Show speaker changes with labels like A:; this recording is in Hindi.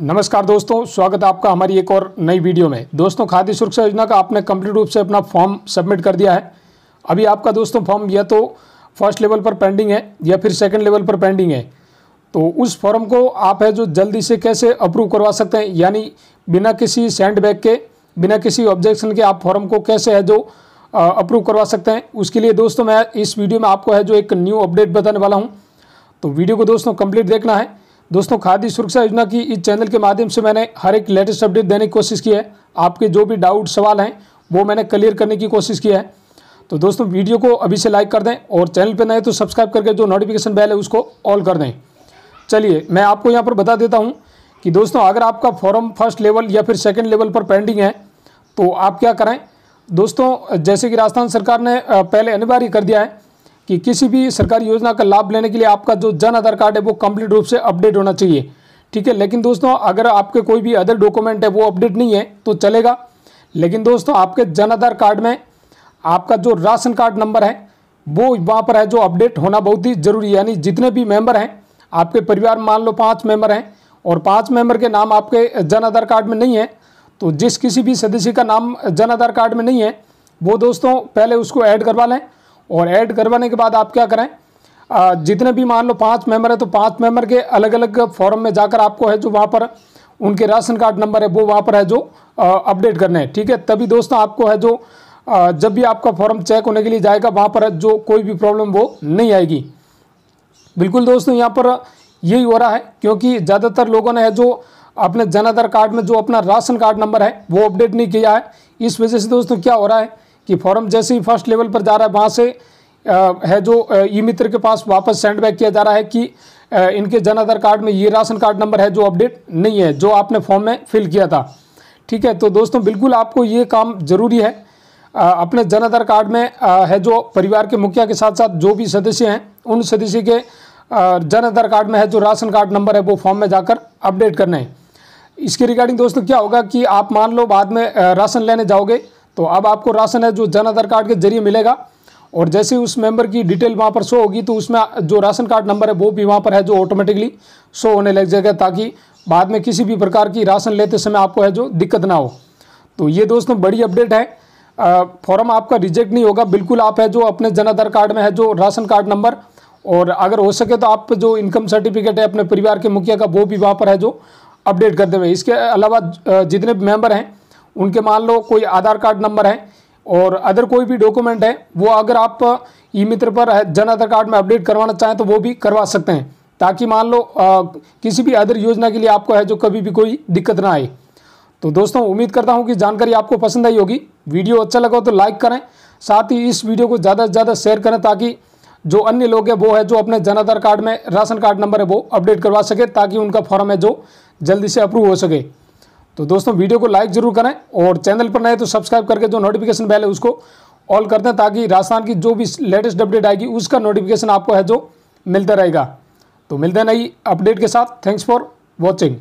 A: नमस्कार दोस्तों स्वागत है आपका हमारी एक और नई वीडियो में दोस्तों खाद्य सुरक्षा योजना का आपने कंप्लीट रूप से अपना फॉर्म सबमिट कर दिया है अभी आपका दोस्तों फॉर्म या तो फर्स्ट लेवल पर पेंडिंग है या फिर सेकंड लेवल पर पेंडिंग है तो उस फॉर्म को आप है जो जल्दी से कैसे अप्रूव करवा सकते हैं यानी बिना किसी सेंड के बिना किसी ऑब्जेक्शन के आप फॉर्म को कैसे है जो अप्रूव करवा सकते हैं उसके लिए दोस्तों मैं इस वीडियो में आपको है जो एक न्यू अपडेट बताने वाला हूँ तो वीडियो को दोस्तों कंप्लीट देखना है दोस्तों खाद्य सुरक्षा योजना की इस चैनल के माध्यम से मैंने हर एक लेटेस्ट अपडेट देने की कोशिश की है आपके जो भी डाउट सवाल हैं वो मैंने क्लियर करने की कोशिश की है तो दोस्तों वीडियो को अभी से लाइक कर दें और चैनल पर नए तो सब्सक्राइब करके जो नोटिफिकेशन बेल है उसको ऑल कर दें चलिए मैं आपको यहाँ पर बता देता हूँ कि दोस्तों अगर आपका फॉर्म फर्स्ट लेवल या फिर सेकेंड लेवल पर पेंडिंग है तो आप क्या करें दोस्तों जैसे कि राजस्थान सरकार ने पहले अनिवार्य कर दिया है कि किसी भी सरकारी योजना का लाभ लेने के लिए आपका जो जन आधार कार्ड है वो कंप्लीट रूप से अपडेट होना चाहिए ठीक है लेकिन दोस्तों अगर आपके कोई भी अदर डॉक्यूमेंट है वो अपडेट नहीं है तो चलेगा लेकिन दोस्तों आपके जन आधार कार्ड में आपका जो राशन कार्ड नंबर है वो वहाँ पर है जो अपडेट होना बहुत ही ज़रूरी यानी जितने भी मेम्बर हैं आपके परिवार मान लो पाँच मेम्बर हैं और पाँच मेम्बर के नाम आपके जन आधार कार्ड में नहीं है तो जिस किसी भी सदस्य का नाम जन आधार कार्ड में नहीं है वो दोस्तों पहले उसको ऐड करवा लें और ऐड करवाने के बाद आप क्या करें जितने भी मान लो पाँच मेंबर है तो पाँच मेंबर के अलग अलग फॉर्म में जाकर आपको है जो वहाँ पर उनके राशन कार्ड नंबर है वो वहाँ पर है जो अपडेट करने हैं ठीक है तभी दोस्तों आपको है जो जब भी आपका फॉर्म चेक होने के लिए जाएगा वहाँ पर जो कोई भी प्रॉब्लम वो नहीं आएगी बिल्कुल दोस्तों यहाँ पर यही हो रहा है क्योंकि ज़्यादातर लोगों ने है जो अपने जन आधार कार्ड में जो अपना राशन कार्ड नंबर है वो अपडेट नहीं किया है इस वजह से दोस्तों क्या हो रहा है कि फॉर्म जैसे ही फर्स्ट लेवल पर जा रहा है वहाँ से आ, है जो ई मित्र के पास वापस सेंड बैक किया जा रहा है कि आ, इनके जन आधार कार्ड में ये राशन कार्ड नंबर है जो अपडेट नहीं है जो आपने फॉर्म में फिल किया था ठीक है तो दोस्तों बिल्कुल आपको ये काम ज़रूरी है आ, अपने जन आधार कार्ड में है जो परिवार के मुखिया के साथ साथ जो भी सदस्य हैं उन सदस्य के जन आधार कार्ड में है जो राशन कार्ड नंबर है वो फॉर्म में जाकर अपडेट करना है इसके रिगार्डिंग दोस्तों क्या होगा कि आप मान लो बाद में राशन लेने जाओगे तो अब आपको राशन है जो जन आधार कार्ड के जरिए मिलेगा और जैसे उस मेंबर की डिटेल वहाँ पर शो होगी तो उसमें जो राशन कार्ड नंबर है वो भी वहाँ पर है जो ऑटोमेटिकली शो होने लग जाएगा ताकि बाद में किसी भी प्रकार की राशन लेते समय आपको है जो दिक्कत ना हो तो ये दोस्तों बड़ी अपडेट है फॉर्म आपका रिजेक्ट नहीं होगा बिल्कुल आप है जो अपने जन आधार कार्ड में है जो राशन कार्ड नंबर और अगर हो सके तो आप जो इनकम सर्टिफिकेट है अपने परिवार के मुखिया का वो भी वहाँ पर है जो अपडेट कर देवे इसके अलावा जितने भी मेंबर हैं उनके मान लो कोई आधार कार्ड नंबर है और अदर कोई भी डॉक्यूमेंट है वो अगर आप ई मित्र पर जन आधार कार्ड में अपडेट करवाना चाहें तो वो भी करवा सकते हैं ताकि मान लो आ, किसी भी अदर योजना के लिए आपको है जो कभी भी कोई दिक्कत ना आए तो दोस्तों उम्मीद करता हूँ कि जानकारी आपको पसंद आई होगी वीडियो अच्छा लगा तो लाइक करें साथ ही इस वीडियो को ज़्यादा से ज़्यादा शेयर करें ताकि जो अन्य लोग हैं वो है जो अपने जन आधार कार्ड में राशन कार्ड नंबर है वो अपडेट करवा सके ताकि उनका फॉर्म है जो जल्दी से अप्रूव हो सके तो दोस्तों वीडियो को लाइक जरूर करें और चैनल पर नए तो सब्सक्राइब करके जो नोटिफिकेशन बेल है उसको ऑल कर दें ताकि राजस्थान की जो भी लेटेस्ट अपडेट आएगी उसका नोटिफिकेशन आपको है जो मिलता रहेगा तो मिलते हैं नई अपडेट के साथ थैंक्स फॉर वॉचिंग